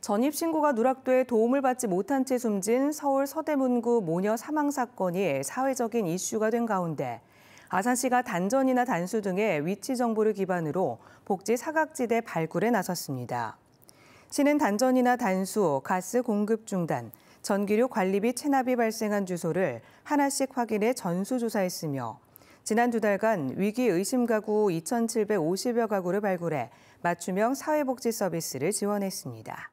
전입신고가 누락돼 도움을 받지 못한 채 숨진 서울 서대문구 모녀 사망 사건이 사회적인 이슈가 된 가운데 아산시가 단전이나 단수 등의 위치 정보를 기반으로 복지 사각지대 발굴에 나섰습니다. 시는 단전이나 단수, 가스 공급 중단, 전기료 관리비 체납이 발생한 주소를 하나씩 확인해 전수조사했으며 지난 두 달간 위기 의심 가구 2,750여 가구를 발굴해 맞춤형 사회복지 서비스를 지원했습니다.